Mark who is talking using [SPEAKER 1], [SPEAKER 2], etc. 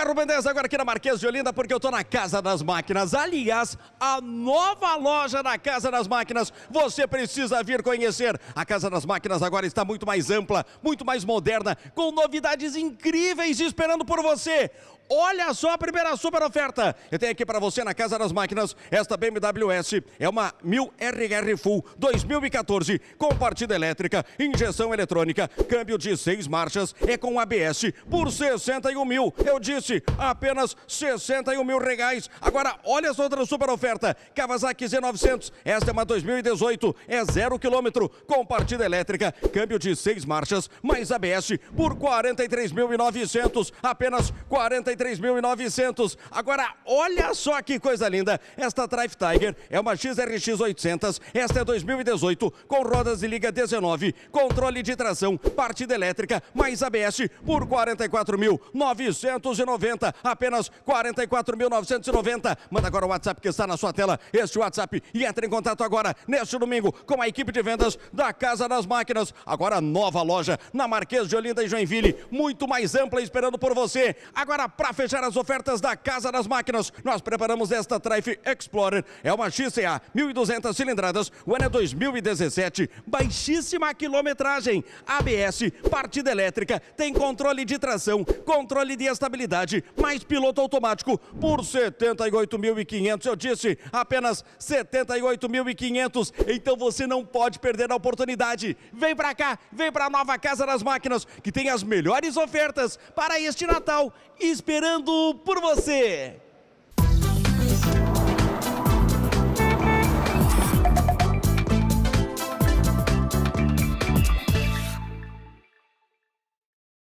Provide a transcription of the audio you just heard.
[SPEAKER 1] Carro Mendes agora aqui na Marquês de Olinda, porque eu tô na Casa das Máquinas. Aliás, a nova loja da Casa das Máquinas, você precisa vir conhecer. A Casa das Máquinas agora está muito mais ampla, muito mais moderna, com novidades incríveis esperando por você. Olha só a primeira super oferta. Eu tenho aqui para você na Casa das Máquinas esta BMW S. É uma 1000 RR Full 2014 com partida elétrica, injeção eletrônica, câmbio de seis marchas, é com ABS por 61 mil. Eu disse apenas 61 mil reais. Agora olha essa outra super oferta. Kawasaki Z900. Esta é uma 2018. É zero quilômetro com partida elétrica, câmbio de seis marchas, mais ABS por 43.900. Apenas 43 43.900. Agora, olha só que coisa linda. Esta Drive Tiger é uma XRX 800. Esta é 2018, com rodas de liga 19, controle de tração, partida elétrica, mais ABS por 44.990. Apenas 44.990. Manda agora o WhatsApp que está na sua tela. Este WhatsApp e entre em contato agora, neste domingo, com a equipe de vendas da Casa das Máquinas. Agora, nova loja na Marquês de Olinda e Joinville. Muito mais ampla esperando por você. Agora, para para fechar as ofertas da Casa das Máquinas, nós preparamos esta Triumph Explorer. É uma XCA 1.200 cilindradas, o ano é 2017, baixíssima quilometragem, ABS, partida elétrica, tem controle de tração, controle de estabilidade, mais piloto automático por 78.500. Eu disse apenas 78.500. Então você não pode perder a oportunidade. Vem para cá, vem para a nova Casa das Máquinas, que tem as melhores ofertas para este Natal. Espera esperando por você.